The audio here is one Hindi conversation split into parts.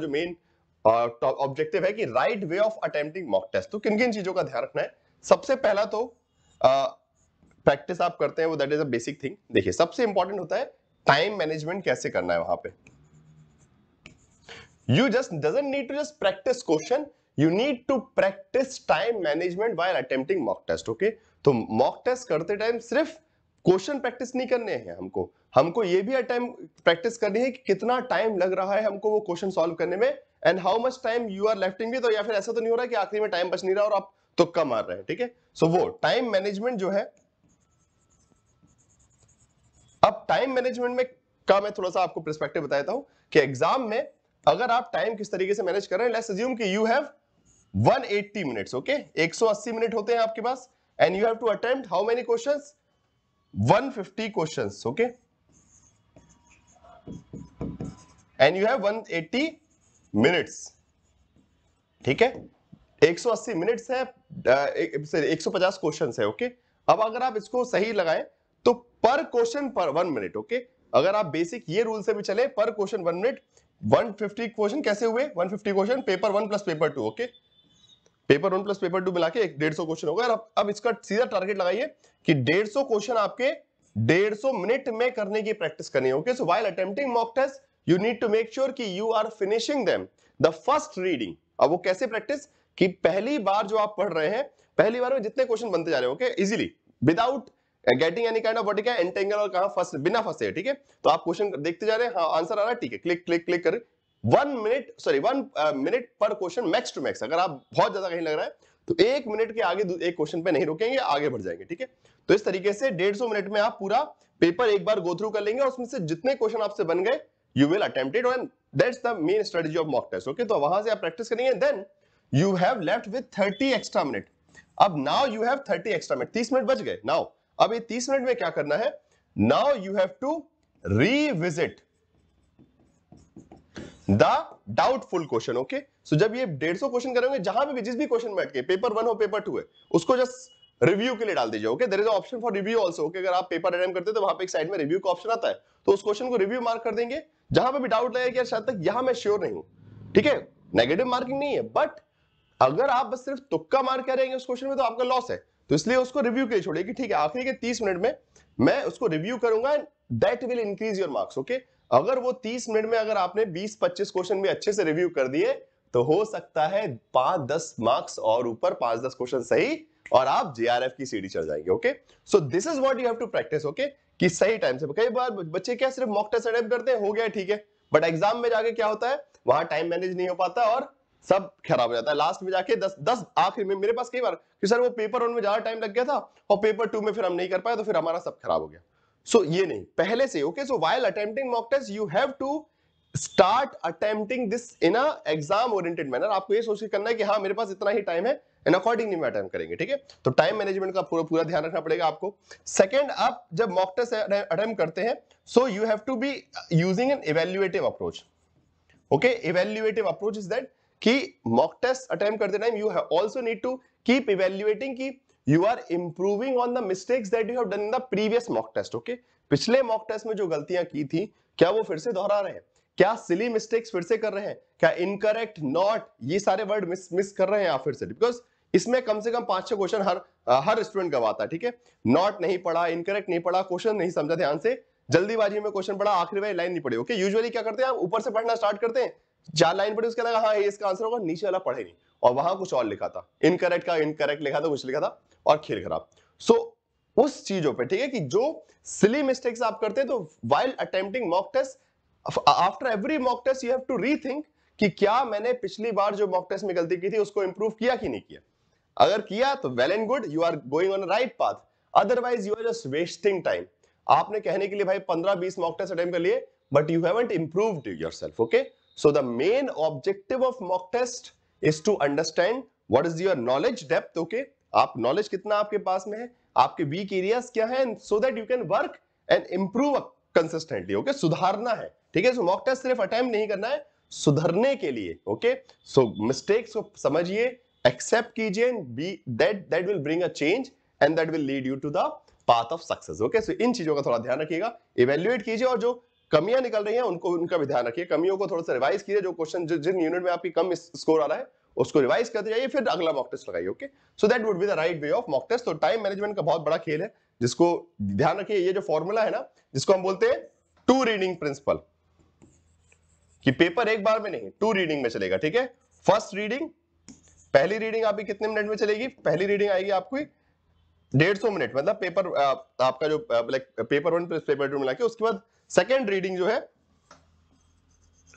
जो मेन ऑब्जेक्टिव uh, है कि right way of attempting mock test तो किन किन चीजों का ध्यान रखना है सबसे पहला तो प्रैक्टिस uh, आप करते हैं वो that is a basic thing देखिए सबसे इंपॉर्टेंट होता है टाइम मैनेजमेंट कैसे करना है वहां पे you just doesn't need to just practice question you need to practice time management while attempting mock test okay तो मॉक टेस्ट करते टाइम सिर्फ क्वेश्चन प्रैक्टिस नहीं करने हैं हमको हमको ये भी टाइम प्रैक्टिस करनी है कि कितना टाइम लग रहा है हमको वो क्वेश्चन सॉल्व करने में and how much time you are lefting भी तो या फिर ऐसा तो नहीं हो रहा कि आखिरी में टाइम बच नहीं रहा और आप तो कम आ रहे हैं ठीक है सो so, वो टाइम मैनेजमेंट जो है अब टाइम मैनेजमेंट में का मैं थोड़ा सा आपको परस्पेक्टिव बताता हूं कि एग्जाम में अगर आप टाइम किस तरीके से मैनेज कर रहे हैं लेट्स अज्यूम कि you have 180 minutes okay 180 minute होते हैं आपके पास and you have to attempt how many questions 150 question okay and you have 180 minutes ठीक है 180 मिनट्स है एक सौ पचास क्वेश्चन है ओके अब अगर आप इसको सही लगाएं तो पर क्वेश्चन पर वन मिनट ओके अगर आप बेसिक ये रूल से भी चले पर क्वेश्चन वन मिनट 150 क्वेश्चन कैसे हुए 150 question paper one plus paper two okay okay? Paper one plus paper two मिला के एक डेढ़ सौ क्वेश्चन होगा अब अब इसका सीधा टारगेट लगाइए कि डेढ़ सौ क्वेश्चन आपके डेढ़ सौ मिनट में करने की प्रैक्टिस करनी होगी so while attempting mock test you need to make sure की you are finishing them the first reading अब वो कैसे प्रैक्टिस कि पहली बार जो आप पढ़ रहे हैं पहली बार में जितने क्वेश्चन बनते जा रहे हो easily without getting any kind of what क्या एंटेंगल और कहा फर्स्ट बिना फर्स्ट है ठीक है तो आप क्वेश्चन देखते जा रहे हैं हाँ आंसर आ रहा है ठीक है क्लिक क्लिक क्लिक कर one minute sorry one minute पर क्वेश्चन मैक्स टू मैक्स अगर आप बहुत ज्यादा कहीं लग रहा है तो एक मिनट के आगे एक क्वेश्चन पे नहीं रुकेंगे आगे बढ़ जाएंगे ठीक है तो इस तरीके से डेढ़ सौ मिनट में आप पूरा पेपर एक बार गो थ्रू कर लेंगे और उसमें से जितने क्वेश्चन आपसे बन गए you will attempted and that's the main strategy of mock test okay तो वहां से आप प्रैक्टिस करेंगे then you have left with thirty extra minute अब now you have thirty extra minute तीस मिनट बच गए नाउ अब ये तीस मिनट में क्या करना है now you have to revisit the doubtful question okay so जब ये डेढ़ सौ क्वेश्चन करेंगे जहां भी जिस भी क्वेश्चन में अटके पेपर वन हो पेपर टू है उसको जस्ट रिव्यू के लिए डाल दीजिए okay there is option for review also okay अगर आप पेपर अटेम्प करते हो तो वहां पर एक साइड में रिव्यू का ऑप्शन आता है तो उस क्वेश्चन को रिव्यू मार्क कर देंगे जहां पर भी डाउट लगेगा यार शायद तक यहां मैं श्योर नहीं हूं ठीक है नेगेटिव मार्किंग नहीं है बट अगर आप बस सिर्फ तुक्का मार्क कर रहेंगे उस क्वेश्चन में तो आपका लॉस है तो इसलिए उसको रिव्यू के लिए छोड़िए कि ठीक है आखिरी के तीस मिनट में मैं उसको रिव्यू करूंगा and that will increase your marks okay अगर वो 30 मिनट में अगर आपने 20-25 क्वेश्चन भी अच्छे से रिव्यू कर दिए तो हो सकता है पांच दस मार्क्स और ऊपर पांच दस क्वेश्चन सही और आप जेआरएफ की सीढ़ी चढ़ जाएंगे okay so this is what you have to practice okay कि सही टाइम से कई बार बच्चे क्या सिर्फ मॉक टेस्ट अटेम्प्ट करते हैं हो गया ठीक है बट एग्जाम में जाके क्या होता है वहां टाइम मैनेज नहीं हो पाता और सब खराब हो जाता है लास्ट में जाके दस दस आखिर में मेरे पास कई बार कि सर वो पेपर वन में ज्यादा टाइम लग गया था और पेपर टू में फिर हम नहीं कर पाए तो फिर हमारा सब खराब हो गया सो so, ये नहीं पहले से okay so while attempting mock test you have to start attempting this in exam oriented manner आपको ये सोच के करना है कि हाँ मेरे पास इतना ही टाइम है एंड अकॉर्डिंगली मैं अटेम्प्ट करेंगे ठीक है तो टाइम मैनेजमेंट का पूरा पूरा ध्यान रखना पड़ेगा आपको सेकेंड आप जब मॉक टेस्ट अटेम्प्ट करते हैं so you have to be using an evaluative approach okay evaluative approach is that कि मॉक टेस्ट अटेम्प्ट करते time you have also need to keep evaluating की you are improving on the mistakes that you have done in the previous mock test okay पिछले मॉक टेस्ट में जो गलतियां की थी क्या वो फिर से दोहरा रहे हैं क्या सिली मिस्टेक्स फिर से कर रहे हैं क्या इनकरेक्ट नॉट ये सारे वर्ड मिस मिस कर रहे हैं आप फिर से बिकॉज इसमें कम से कम पांच छह क्वेश्चन हर हर स्टूडेंट गवाता है ठीक है नॉट नहीं पढ़ा इनकरेक्ट नहीं पढ़ा क्वेश्चन नहीं समझा ध्यान से जल्दीबाजी में क्वेश्चन पढ़ा आखिरी वाली लाइन नहीं पढ़ी ओके यूजुअली क्या करते हैं आप ऊपर से पढ़ना स्टार्ट करते हैं चार लाइन पढ़ी उसके लगा हाँ ये इसका आंसर होगा नीचे वाला पढ़े नहीं और वहां कुछ और लिखा था इनकरेक्ट का इनकरेक्ट लिखा था कुछ लिखा था और खेल खराब सो so, उस चीजों पे ठीक है कि जो सिली मिस्टेक्स आप करते हैं तो while attempting mock test after every mock test you have to rethink कि क्या मैंने पिछली बार जो मॉक टेस्ट में गलती की थी उसको इंप्रूव किया कि नहीं किया अगर किया तो well and good you are going on right path otherwise you are just wasting time आपने कहने के लिए भाई पंद्रह बीस मॉक टेस्ट अटेम्प्ट कर लिए but you haven't improved yourself okay So the main objective of mock test is to understand what is your knowledge depth, okay? आप knowledge कितना आपके पास में है आपके weak areas क्या हैं so that you can work and improve consistently, okay? सुधारना है ठीक है सो मॉक टेस्ट सिर्फ अटेम्प्ट नहीं करना है सुधरने के लिए ओके सो मिस्टेक्स को समझिए एक्सेप्ट कीजिए be that that will bring a change and that will lead you to the path of success okay so इन चीजों का थोड़ा ध्यान रखिएगा इवेल्युएट कीजिए और जो कमियां निकल रही हैं उनको उनका भी ध्यान रखिए कमियों को थोड़ा सा रिवाइज कीजिए जो क्वेश्चन जिन यूनिट में आपकी कम स्कोर आ रहा है उसको रिवाइज कर दिया फिर अगला मॉक टेस्ट लगाइए okay so that would be the right way of mock test तो टाइम मैनेजमेंट का बहुत बड़ा खेल है जिसको ध्यान रखिए ये जो फॉर्मूला है ना जिसको हम बोलते हैं टू रीडिंग प्रिंसिपल कि पेपर एक बार में नहीं टू रीडिंग में चलेगा ठीक है फर्स्ट रीडिंग पहली रीडिंग आपकी कितने मिनट में चलेगी पहली रीडिंग आएगी आपकी डेढ़ सौ मिनट मतलब पेपर आपका जो like paper one plus paper two मिला के उसके बाद सेकेंड रीडिंग जो है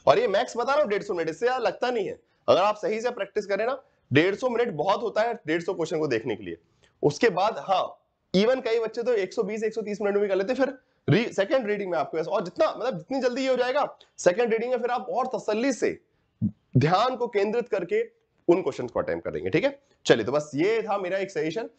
और ये मैक्स बता रहा हूं डेढ़ सौ मिनट इससे लगता नहीं है अगर आप सही से प्रैक्टिस करें ना डेढ़ सौ मिनट बहुत होता है डेढ़ सौ क्वेश्चन को देखने के लिए उसके बाद हाँ इवन कई बच्चे तो 120 130 मिनट में भी कर लेते फिर सेकंड रीडिंग में आपके पास और जितना मतलब जितनी जल्दी ये हो जाएगा सेकंड रीडिंग में फिर आप और तसल्ली से ध्यान को केंद्रित करके उन क्वेश्चन को अटेम्प करेंगे ठीक है चलिए तो बस ये था मेरा एक सजेशन